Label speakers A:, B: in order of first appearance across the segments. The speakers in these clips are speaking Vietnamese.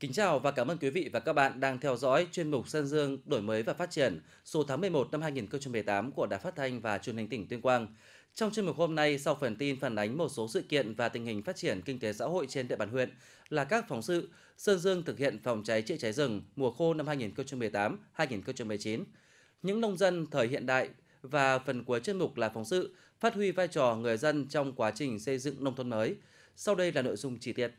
A: Kính chào và cảm ơn quý vị và các bạn đang theo dõi chuyên mục Sơn Dương đổi mới và phát triển số tháng 11 năm 2018 của Đài Phát thanh và Truyền hình tỉnh Tuyên Quang. Trong chuyên mục hôm nay, sau phần tin phản ánh một số sự kiện và tình hình phát triển kinh tế xã hội trên địa bàn huyện là các phóng sự Sơn Dương thực hiện phòng cháy chữa cháy rừng mùa khô năm 2018-2019, những nông dân thời hiện đại và phần cuối chuyên mục là phóng sự phát huy vai trò người dân trong quá trình xây dựng nông thôn mới. Sau đây là nội dung chi tiết.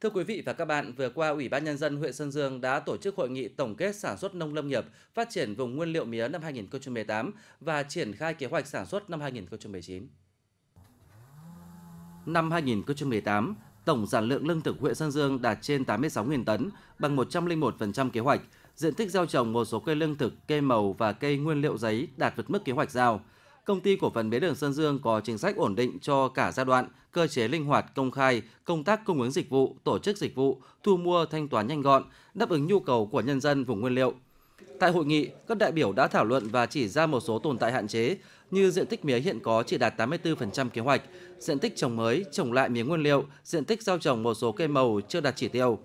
A: Thưa quý vị và các bạn, vừa qua Ủy ban Nhân dân huyện Sơn Dương đã tổ chức hội nghị tổng kết sản xuất nông lâm nghiệp, phát triển vùng nguyên liệu mía năm 2018 và triển khai kế hoạch sản xuất năm 2019. Năm 2018, tổng sản lượng lương thực huyện Sơn Dương đạt trên 86.000 tấn, bằng 101% kế hoạch. Diện tích gieo trồng một số cây lương thực, cây màu và cây nguyên liệu giấy đạt vượt mức kế hoạch giao công ty cổ phần mía đường Sơn Dương có chính sách ổn định cho cả giai đoạn, cơ chế linh hoạt công khai, công tác cung ứng dịch vụ, tổ chức dịch vụ, thu mua thanh toán nhanh gọn, đáp ứng nhu cầu của nhân dân vùng nguyên liệu. Tại hội nghị, các đại biểu đã thảo luận và chỉ ra một số tồn tại hạn chế như diện tích mía hiện có chỉ đạt 84% kế hoạch, diện tích trồng mới, trồng lại mía nguyên liệu, diện tích gieo trồng một số cây màu chưa đạt chỉ tiêu.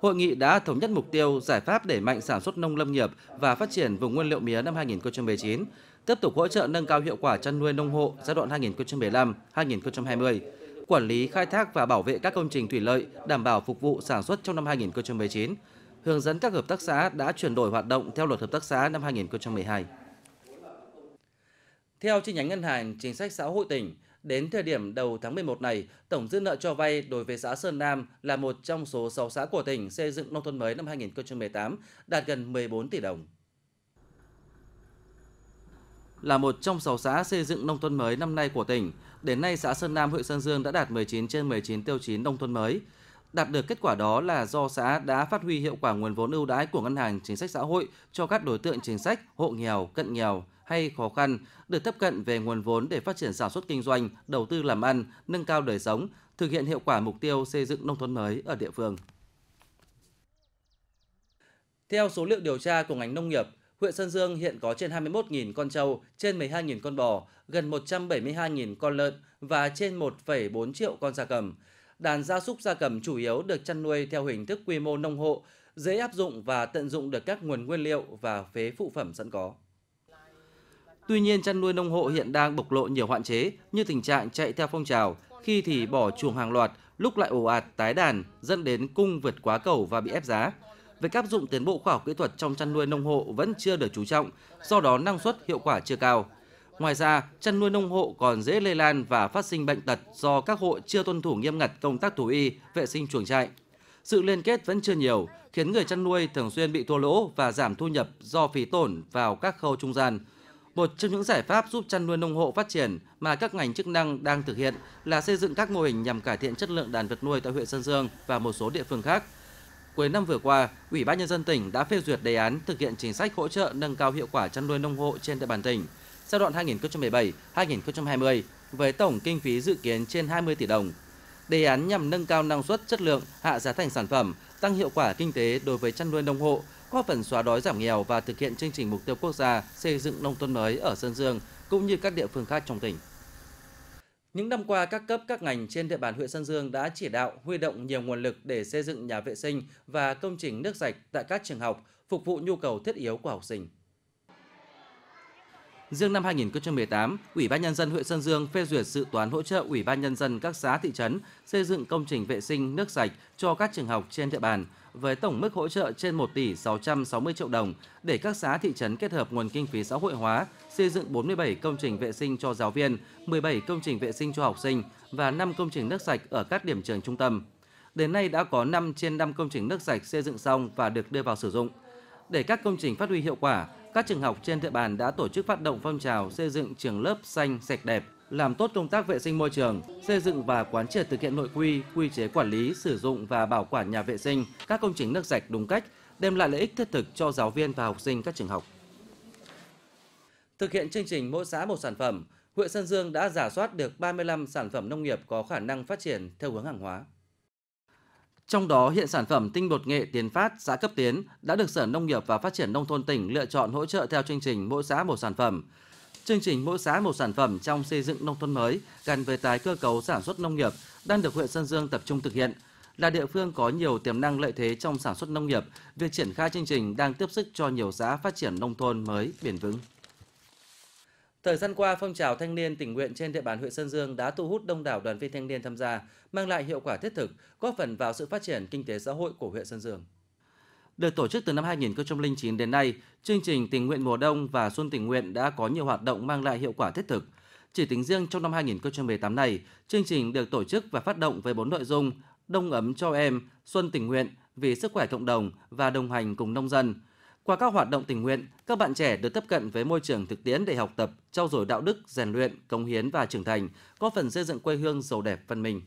A: Hội nghị đã thống nhất mục tiêu giải pháp để mạnh sản xuất nông lâm nghiệp và phát triển vùng nguyên liệu mía năm 2019, tiếp tục hỗ trợ nâng cao hiệu quả chăn nuôi nông hộ giai đoạn 2015-2020, quản lý khai thác và bảo vệ các công trình thủy lợi đảm bảo phục vụ sản xuất trong năm 2019, hướng dẫn các hợp tác xã đã chuyển đổi hoạt động theo luật hợp tác xã năm 2012. Theo chi nhánh ngân hàng chính sách xã hội tỉnh, đến thời điểm đầu tháng 11 này, tổng dư nợ cho vay đối với xã Sơn Nam là một trong số 6 xã của tỉnh xây dựng nông thôn mới năm 2018 đạt gần 14 tỷ đồng là một trong 6 xã xây dựng nông thôn mới năm nay của tỉnh. Đến nay, xã Sơn Nam, huyện Sơn Dương đã đạt 19 trên 19 tiêu chí nông thôn mới. Đạt được kết quả đó là do xã đã phát huy hiệu quả nguồn vốn ưu đãi của ngân hàng chính sách xã hội cho các đối tượng chính sách, hộ nghèo, cận nghèo hay khó khăn được tiếp cận về nguồn vốn để phát triển sản xuất kinh doanh, đầu tư làm ăn, nâng cao đời sống, thực hiện hiệu quả mục tiêu xây dựng nông thôn mới ở địa phương. Theo số liệu điều tra của ngành nông nghiệp, huyện Sơn Dương hiện có trên 21.000 con trâu, trên 12.000 con bò, gần 172.000 con lợn và trên 1,4 triệu con gia cầm. Đàn gia súc gia cầm chủ yếu được chăn nuôi theo hình thức quy mô nông hộ, dễ áp dụng và tận dụng được các nguồn nguyên liệu và phế phụ phẩm sẵn có. Tuy nhiên, chăn nuôi nông hộ hiện đang bộc lộ nhiều hạn chế như tình trạng chạy theo phong trào, khi thì bỏ chuồng hàng loạt, lúc lại ồ ạt tái đàn, dẫn đến cung vượt quá cầu và bị ép giá việc áp dụng tiến bộ khoa học kỹ thuật trong chăn nuôi nông hộ vẫn chưa được chú trọng, do đó năng suất hiệu quả chưa cao. Ngoài ra, chăn nuôi nông hộ còn dễ lây lan và phát sinh bệnh tật do các hộ chưa tuân thủ nghiêm ngặt công tác thú y, vệ sinh chuồng trại. Sự liên kết vẫn chưa nhiều, khiến người chăn nuôi thường xuyên bị thua lỗ và giảm thu nhập do phí tổn vào các khâu trung gian. Một trong những giải pháp giúp chăn nuôi nông hộ phát triển mà các ngành chức năng đang thực hiện là xây dựng các mô hình nhằm cải thiện chất lượng đàn vật nuôi tại huyện Sơn Dương và một số địa phương khác – Cuối năm vừa qua, Ủy ban nhân dân tỉnh đã phê duyệt đề án thực hiện chính sách hỗ trợ nâng cao hiệu quả chăn nuôi nông hộ trên địa bàn tỉnh giai đoạn 2017-2020 với tổng kinh phí dự kiến trên 20 tỷ đồng. Đề án nhằm nâng cao năng suất, chất lượng, hạ giá thành sản phẩm, tăng hiệu quả kinh tế đối với chăn nuôi nông hộ, góp phần xóa đói giảm nghèo và thực hiện chương trình mục tiêu quốc gia xây dựng nông thôn mới ở Sơn Dương cũng như các địa phương khác trong tỉnh. Những năm qua, các cấp các ngành trên địa bàn huyện Sơn Dương đã chỉ đạo huy động nhiều nguồn lực để xây dựng nhà vệ sinh và công trình nước sạch tại các trường học, phục vụ nhu cầu thiết yếu của học sinh riêng năm 2018, Ủy ban nhân dân huyện Sơn Dương phê duyệt dự toán hỗ trợ Ủy ban nhân dân các xã thị trấn xây dựng công trình vệ sinh nước sạch cho các trường học trên địa bàn với tổng mức hỗ trợ trên 1 tỷ 660 triệu đồng để các xã thị trấn kết hợp nguồn kinh phí xã hội hóa xây dựng 47 công trình vệ sinh cho giáo viên, 17 công trình vệ sinh cho học sinh và 5 công trình nước sạch ở các điểm trường trung tâm. Đến nay đã có 5 trên 5 công trình nước sạch xây dựng xong và được đưa vào sử dụng. Để các công trình phát huy hiệu quả, các trường học trên địa bàn đã tổ chức phát động phong trào xây dựng trường lớp xanh sạch đẹp, làm tốt công tác vệ sinh môi trường, xây dựng và quán triệt thực hiện nội quy, quy chế quản lý, sử dụng và bảo quản nhà vệ sinh, các công trình nước sạch đúng cách, đem lại lợi ích thiết thực cho giáo viên và học sinh các trường học. Thực hiện chương trình mỗi xã một sản phẩm, huyện Sơn Dương đã giả soát được 35 sản phẩm nông nghiệp có khả năng phát triển theo hướng hàng hóa. Trong đó, hiện sản phẩm tinh bột nghệ Tiến Phát xã Cấp Tiến đã được Sở Nông nghiệp và Phát triển Nông thôn tỉnh lựa chọn hỗ trợ theo chương trình mỗi xã một sản phẩm. Chương trình mỗi xã một sản phẩm trong xây dựng nông thôn mới gắn với tái cơ cấu sản xuất nông nghiệp đang được huyện Sơn Dương tập trung thực hiện. Là địa phương có nhiều tiềm năng lợi thế trong sản xuất nông nghiệp, việc triển khai chương trình đang tiếp sức cho nhiều xã phát triển nông thôn mới bền vững. Thời gian qua, phong trào thanh niên tình nguyện trên địa bàn huyện Sơn Dương đã thu hút đông đảo đoàn viên thanh niên tham gia, mang lại hiệu quả thiết thực, góp phần vào sự phát triển kinh tế xã hội của huyện Sơn Dương. Được tổ chức từ năm 2009 đến nay, chương trình tình nguyện mùa đông và xuân tình nguyện đã có nhiều hoạt động mang lại hiệu quả thiết thực. Chỉ tính riêng trong năm 2018 này, chương trình được tổ chức và phát động với 4 nội dung: Đông ấm cho em, Xuân tình nguyện, vì sức khỏe cộng đồng và đồng hành cùng nông dân. Qua các hoạt động tình nguyện, các bạn trẻ được tiếp cận với môi trường thực tiễn để học tập, trau dồi đạo đức, rèn luyện, công hiến và trưởng thành, góp phần xây dựng quê hương giàu đẹp văn minh.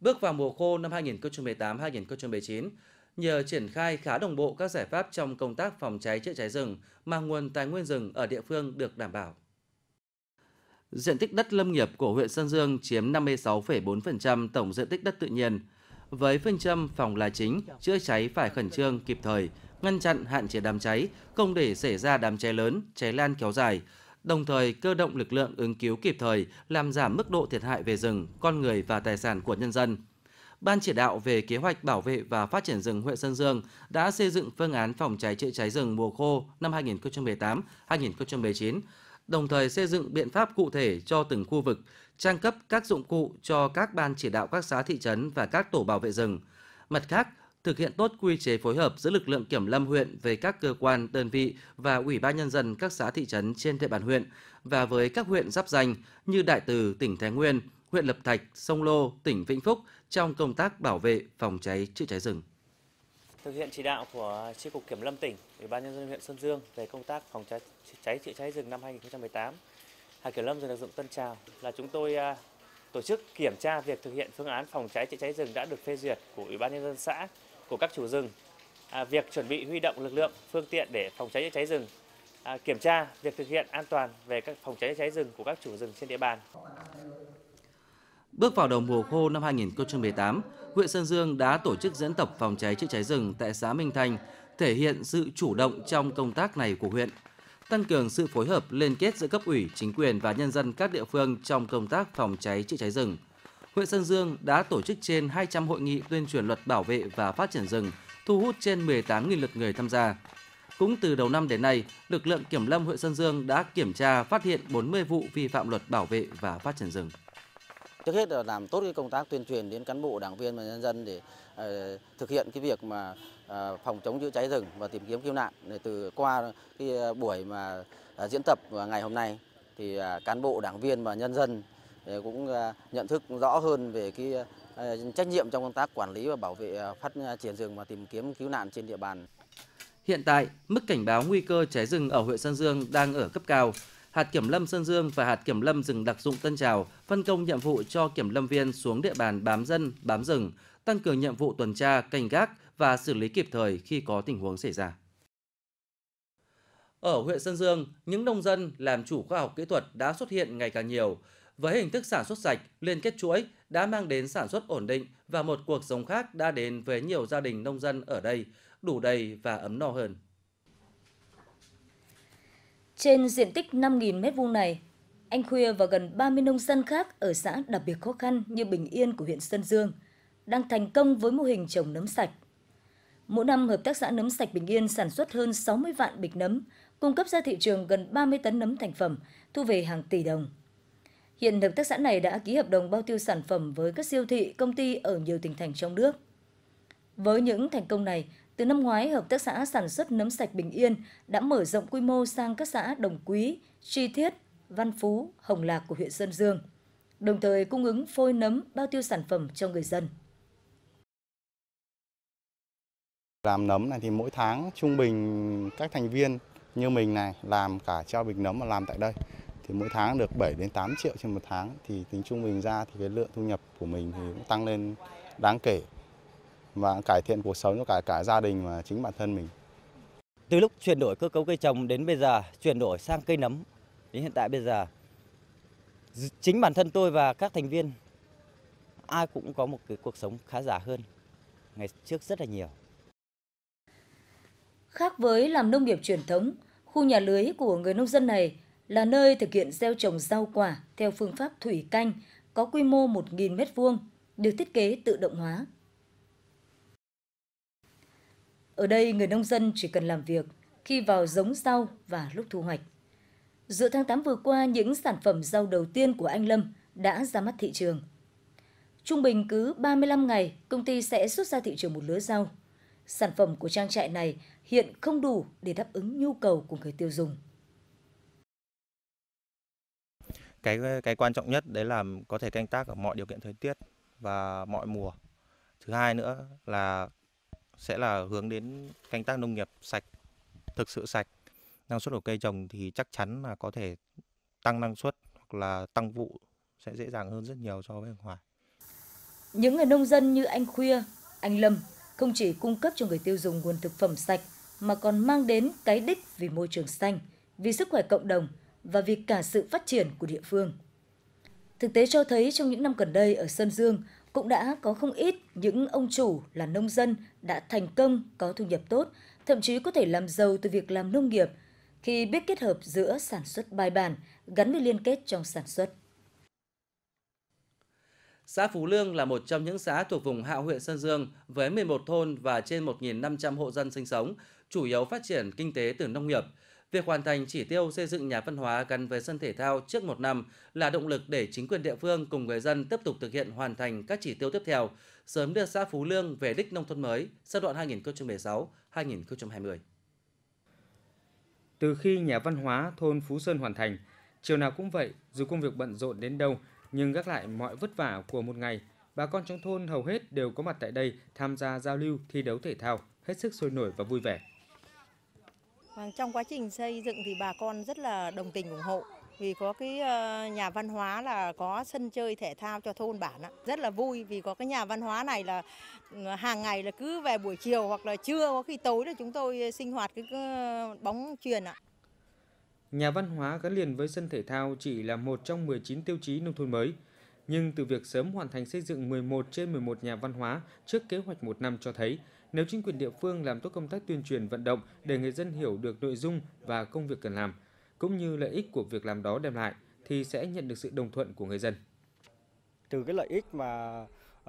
A: Bước vào mùa khô năm 2018-2019, nhờ triển khai khá đồng bộ các giải pháp trong công tác phòng cháy chữa cháy rừng mà nguồn tài nguyên rừng ở địa phương được đảm bảo. Diện tích đất lâm nghiệp của huyện Sơn Dương chiếm 56,4% tổng diện tích đất tự nhiên. Với phương châm phòng là chính, chữa cháy phải khẩn trương, kịp thời, ngăn chặn hạn chế đám cháy, không để xảy ra đám cháy lớn, cháy lan kéo dài, đồng thời cơ động lực lượng ứng cứu kịp thời, làm giảm mức độ thiệt hại về rừng, con người và tài sản của nhân dân. Ban chỉ đạo về kế hoạch bảo vệ và phát triển rừng huyện Sơn Dương đã xây dựng phương án phòng cháy chữa cháy rừng mùa khô năm 2018-2019 đồng thời xây dựng biện pháp cụ thể cho từng khu vực, trang cấp các dụng cụ cho các ban chỉ đạo các xã thị trấn và các tổ bảo vệ rừng. Mặt khác, thực hiện tốt quy chế phối hợp giữa lực lượng kiểm lâm huyện với các cơ quan, đơn vị và ủy ban nhân dân các xã thị trấn trên địa bàn huyện và với các huyện giáp danh như Đại Từ, tỉnh Thái Nguyên, huyện Lập Thạch, Sông Lô, tỉnh Vĩnh Phúc trong công tác bảo vệ, phòng cháy, chữa cháy rừng.
B: Thực hiện chỉ đạo của Chi cục Kiểm lâm tỉnh, Ủy ban nhân dân huyện Sơn Dương về công tác phòng cháy cháy chữa cháy rừng năm 2018, Hạt Kiểm lâm rừng đặc dụng Tân Trào là chúng tôi à, tổ chức kiểm tra việc thực hiện phương án phòng cháy chữa cháy rừng đã được phê duyệt của Ủy ban nhân dân xã, của các chủ rừng. À, việc chuẩn bị huy động lực lượng, phương tiện để phòng cháy chữa cháy rừng, à, kiểm tra việc thực hiện an toàn về các phòng cháy chữa cháy rừng của các chủ rừng trên địa bàn.
A: Bước vào đầu mùa khô năm 2018, huyện Sơn Dương đã tổ chức diễn tập phòng cháy chữa cháy rừng tại xã Minh Thành, thể hiện sự chủ động trong công tác này của huyện, tăng cường sự phối hợp liên kết giữa cấp ủy, chính quyền và nhân dân các địa phương trong công tác phòng cháy chữa cháy rừng. Huyện Sơn Dương đã tổ chức trên 200 hội nghị tuyên truyền luật bảo vệ và phát triển rừng, thu hút trên 18.000 lượt người tham gia. Cũng từ đầu năm đến nay, lực lượng kiểm lâm huyện Sơn Dương đã kiểm tra phát hiện 40 vụ vi phạm luật bảo vệ và phát triển rừng trước hết là làm tốt cái công tác tuyên truyền đến cán bộ đảng viên và nhân dân để uh, thực hiện cái việc mà uh, phòng chống chữa cháy rừng và tìm kiếm cứu nạn để từ qua cái ờ, buổi mà uh, diễn tập ngày hôm nay thì uh, cán bộ đảng viên và nhân dân cũng nhận thức rõ hơn về cái trách nhiệm trong công tác quản lý và bảo vệ phát triển rừng và tìm kiếm cứu nạn trên địa bàn. Hiện tại, mức cảnh báo nguy cơ cháy rừng ở huyện Sơn Dương đang ở cấp cao hạt kiểm lâm Sơn Dương và hạt kiểm lâm rừng đặc dụng Tân Trào phân công nhiệm vụ cho kiểm lâm viên xuống địa bàn bám dân, bám rừng, tăng cường nhiệm vụ tuần tra, canh gác và xử lý kịp thời khi có tình huống xảy ra. Ở huyện Sơn Dương, những nông dân làm chủ khoa học kỹ thuật đã xuất hiện ngày càng nhiều. Với hình thức sản xuất sạch, liên kết chuỗi đã mang đến sản xuất ổn định và một cuộc sống khác đã đến với nhiều gia đình nông dân ở đây, đủ đầy và ấm no hơn.
C: Trên diện tích 5.000 m2 này, anh Khuya và gần 30 nông dân khác ở xã đặc biệt khó khăn như Bình Yên của huyện Sơn Dương đang thành công với mô hình trồng nấm sạch. Mỗi năm, Hợp tác xã Nấm Sạch Bình Yên sản xuất hơn 60 vạn bịch nấm, cung cấp ra thị trường gần 30 tấn nấm thành phẩm, thu về hàng tỷ đồng. Hiện hợp tác xã này đã ký hợp đồng bao tiêu sản phẩm với các siêu thị, công ty ở nhiều tỉnh thành trong nước. Với những thành công này, từ năm ngoái, Hợp tác xã sản xuất nấm sạch Bình Yên đã mở rộng quy mô sang các xã Đồng Quý, Tri Thiết, Văn Phú, Hồng Lạc của huyện Sơn Dương, đồng thời cung ứng phôi nấm bao tiêu sản phẩm cho người dân.
A: Làm nấm này thì mỗi tháng trung bình các thành viên như mình này làm cả treo bình nấm mà làm tại đây thì mỗi tháng được 7 đến 8 triệu trên một tháng thì tính trung bình ra thì cái lượng thu nhập của mình thì cũng tăng lên đáng kể
B: và cải thiện cuộc sống cho cả cả gia đình và chính bản thân mình. Từ lúc chuyển đổi cơ cấu cây trồng đến bây giờ chuyển đổi sang cây nấm đến hiện tại bây giờ chính bản thân tôi và các thành viên ai cũng có một cái cuộc sống khá giả hơn ngày trước rất là nhiều.
C: Khác với làm nông nghiệp truyền thống, khu nhà lưới của người nông dân này là nơi thực hiện gieo trồng rau quả theo phương pháp thủy canh có quy mô 1.000 m2 được thiết kế tự động hóa ở đây người nông dân chỉ cần làm việc khi vào giống rau và lúc thu hoạch. Giữa tháng 8 vừa qua, những sản phẩm rau đầu tiên của anh Lâm đã ra mắt thị trường. Trung bình cứ 35 ngày, công ty sẽ xuất ra thị trường một lứa rau. Sản phẩm của trang trại này hiện không đủ để đáp ứng nhu cầu của người tiêu dùng.
B: Cái cái quan trọng nhất đấy là có thể canh tác ở mọi điều kiện thời tiết và mọi mùa. Thứ hai nữa là sẽ là hướng đến canh tác nông nghiệp sạch, thực sự sạch. Năng suất của cây trồng thì chắc chắn là có thể tăng năng suất hoặc là tăng vụ
A: sẽ dễ dàng hơn rất nhiều so với ở ngoài.
C: Những người nông dân như anh Khuya, anh Lâm không chỉ cung cấp cho người tiêu dùng nguồn thực phẩm sạch mà còn mang đến cái đích vì môi trường xanh, vì sức khỏe cộng đồng và vì cả sự phát triển của địa phương. Thực tế cho thấy trong những năm gần đây ở Sơn Dương, cũng đã có không ít những ông chủ là nông dân đã thành công có thu nhập tốt, thậm chí có thể làm giàu từ việc làm nông nghiệp khi biết kết hợp giữa sản xuất bài bản gắn với liên kết trong sản xuất.
A: Xã Phú Lương là một trong những xã thuộc vùng hạ huyện Sơn Dương với 11 thôn và trên 1.500 hộ dân sinh sống, chủ yếu phát triển kinh tế từ nông nghiệp – Việc hoàn thành chỉ tiêu xây dựng nhà văn hóa gắn với sân thể thao trước một năm là động lực để chính quyền địa phương cùng người dân tiếp tục thực hiện hoàn thành các chỉ tiêu tiếp theo, sớm đưa xã Phú Lương về đích nông thôn mới giai đoạn 2016-2020.
B: Từ khi nhà văn hóa thôn Phú Sơn hoàn thành, chiều nào cũng vậy, dù công việc bận rộn đến đâu, nhưng gác lại mọi vất vả của một ngày, bà con trong thôn hầu hết đều có mặt tại đây tham gia giao lưu thi đấu thể thao, hết sức sôi nổi và vui vẻ. Và vâng, trong quá trình xây dựng thì bà con rất là đồng tình ủng hộ vì có cái ờ, nhà văn hóa là có sân chơi thể thao cho thôn bản ạ. Rất là vui vì có cái nhà văn hóa này là ừ, hàng ngày là cứ về buổi chiều hoặc là trưa có khi tối là chúng tôi sinh hoạt cái ờ, bóng truyền ạ. Nhà văn hóa gắn liền với sân thể thao chỉ là một trong 19 tiêu chí nông thôn mới. Nhưng từ việc sớm hoàn thành xây dựng 11 trên 11 nhà văn hóa trước kế hoạch một năm cho thấy, nếu chính quyền địa phương làm tốt công tác tuyên truyền vận động để người dân hiểu được nội dung và công việc cần làm, cũng như lợi ích của việc làm đó đem lại, thì sẽ nhận được sự đồng thuận của người dân. Từ cái lợi ích mà uh,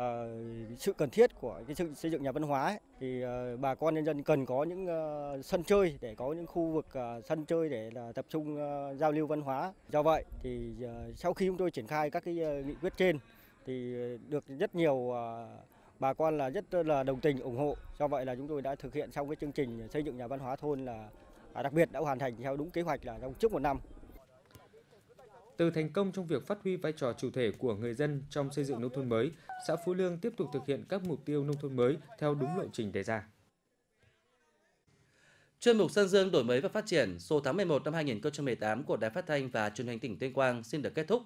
B: sự cần thiết của cái sự xây dựng nhà văn hóa ấy, thì uh, bà con nhân dân cần có những uh, sân chơi để có những khu vực uh, sân chơi để là tập trung uh, giao lưu văn hóa. Do vậy thì uh, sau khi chúng tôi triển khai các cái uh, nghị quyết trên thì được rất nhiều uh, bà con là rất là đồng tình ủng hộ do vậy là chúng tôi đã thực hiện xong cái chương trình xây dựng nhà văn hóa thôn là à, đặc biệt đã hoàn thành theo đúng kế hoạch là trong trước một năm từ thành công trong việc phát huy vai trò chủ thể của người dân trong xây dựng nông thôn mới, xã Phú Lương tiếp tục thực hiện các mục tiêu nông thôn mới
A: theo đúng lộ trình đề ra. Chuyên mục Sơn Dương đổi mới và phát triển số tháng 11 năm 2018 của Đài Phát thanh và Truyền hình tỉnh Tuyên Quang xin được kết thúc.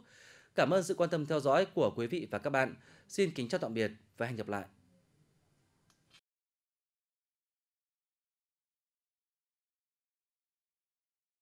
A: Cảm ơn sự quan tâm theo dõi của quý vị và các bạn. Xin kính chào tạm biệt và hẹn gặp lại